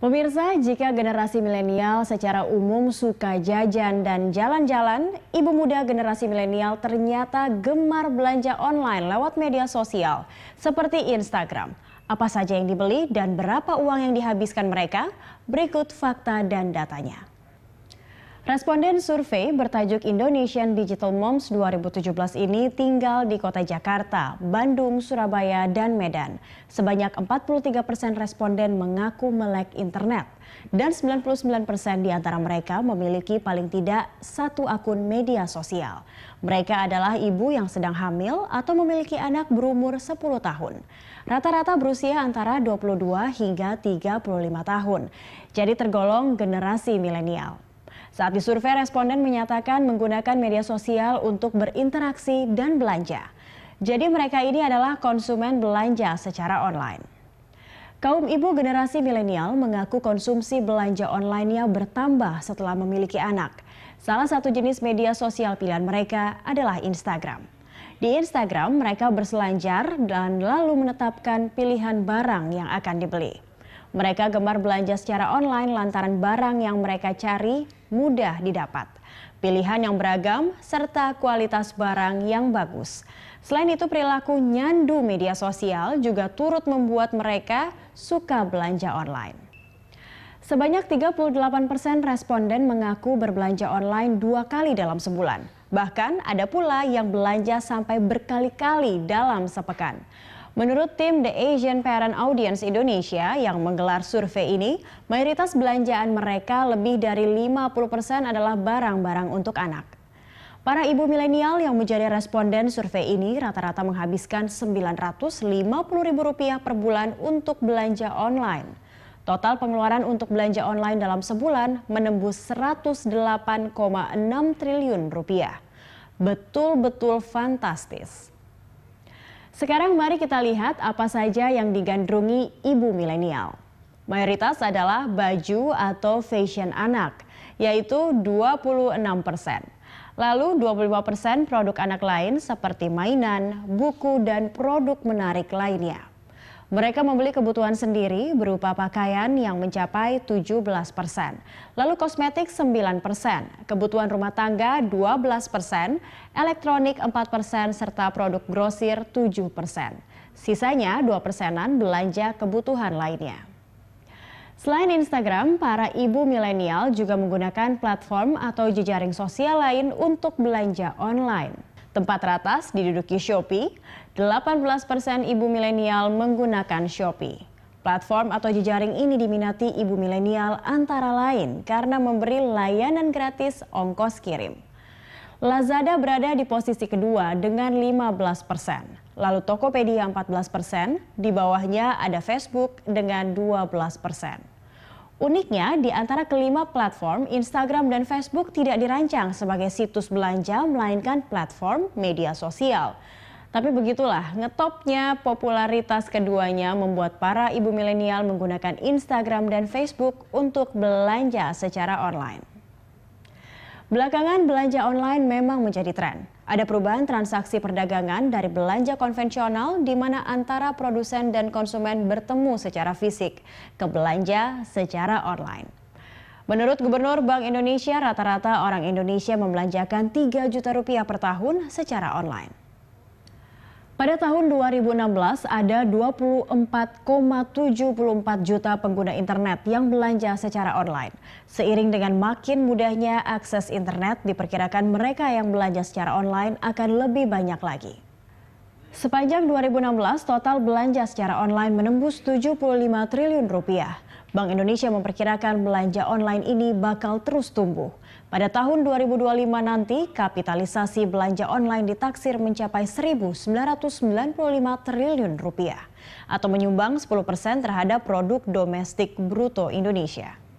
Pemirsa, jika generasi milenial secara umum suka jajan dan jalan-jalan, ibu muda generasi milenial ternyata gemar belanja online lewat media sosial seperti Instagram. Apa saja yang dibeli dan berapa uang yang dihabiskan mereka? Berikut fakta dan datanya. Responden survei bertajuk Indonesian Digital Moms 2017 ini tinggal di kota Jakarta, Bandung, Surabaya, dan Medan. Sebanyak 43 persen responden mengaku melek internet. Dan 99 persen di antara mereka memiliki paling tidak satu akun media sosial. Mereka adalah ibu yang sedang hamil atau memiliki anak berumur 10 tahun. Rata-rata berusia antara 22 hingga 35 tahun. Jadi tergolong generasi milenial. Saat disurvei, responden menyatakan menggunakan media sosial untuk berinteraksi dan belanja. Jadi mereka ini adalah konsumen belanja secara online. Kaum ibu generasi milenial mengaku konsumsi belanja online-nya bertambah setelah memiliki anak. Salah satu jenis media sosial pilihan mereka adalah Instagram. Di Instagram mereka berselancar dan lalu menetapkan pilihan barang yang akan dibeli. Mereka gemar belanja secara online lantaran barang yang mereka cari mudah didapat. Pilihan yang beragam serta kualitas barang yang bagus. Selain itu perilaku nyandu media sosial juga turut membuat mereka suka belanja online. Sebanyak 38 persen responden mengaku berbelanja online dua kali dalam sebulan. Bahkan ada pula yang belanja sampai berkali-kali dalam sepekan. Menurut tim The Asian Parent Audience Indonesia yang menggelar survei ini, mayoritas belanjaan mereka lebih dari 50% adalah barang-barang untuk anak. Para ibu milenial yang menjadi responden survei ini rata-rata menghabiskan Rp950.000 per bulan untuk belanja online. Total pengeluaran untuk belanja online dalam sebulan menembus 108,6 triliun rupiah. Betul-betul fantastis. Sekarang mari kita lihat apa saja yang digandrungi ibu milenial. Mayoritas adalah baju atau fashion anak, yaitu 26 persen. Lalu 25 persen produk anak lain seperti mainan, buku, dan produk menarik lainnya. Mereka membeli kebutuhan sendiri berupa pakaian yang mencapai 17 persen, lalu kosmetik 9 persen, kebutuhan rumah tangga 12 persen, elektronik 4 persen, serta produk grosir 7 persen. Sisanya 2 persenan belanja kebutuhan lainnya. Selain Instagram, para ibu milenial juga menggunakan platform atau jejaring sosial lain untuk belanja online. Tempat teratas diduduki Shopee, 18% ibu milenial menggunakan Shopee. Platform atau jejaring ini diminati ibu milenial antara lain karena memberi layanan gratis ongkos kirim. Lazada berada di posisi kedua dengan 15 persen, lalu Tokopedia 14 persen, di bawahnya ada Facebook dengan 12 persen. Uniknya, di antara kelima platform, Instagram dan Facebook tidak dirancang sebagai situs belanja, melainkan platform media sosial. Tapi begitulah, ngetopnya popularitas keduanya membuat para ibu milenial menggunakan Instagram dan Facebook untuk belanja secara online. Belakangan belanja online memang menjadi tren. Ada perubahan transaksi perdagangan dari belanja konvensional di mana antara produsen dan konsumen bertemu secara fisik ke belanja secara online. Menurut Gubernur Bank Indonesia, rata-rata orang Indonesia membelanjakan 3 juta rupiah per tahun secara online. Pada tahun 2016 ada 24,74 juta pengguna internet yang belanja secara online. Seiring dengan makin mudahnya akses internet, diperkirakan mereka yang belanja secara online akan lebih banyak lagi. Sepanjang 2016, total belanja secara online menembus 75 triliun rupiah. Bank Indonesia memperkirakan belanja online ini bakal terus tumbuh. Pada tahun 2025 nanti, kapitalisasi belanja online ditaksir mencapai 1.995 triliun rupiah atau menyumbang 10 persen terhadap produk domestik bruto Indonesia.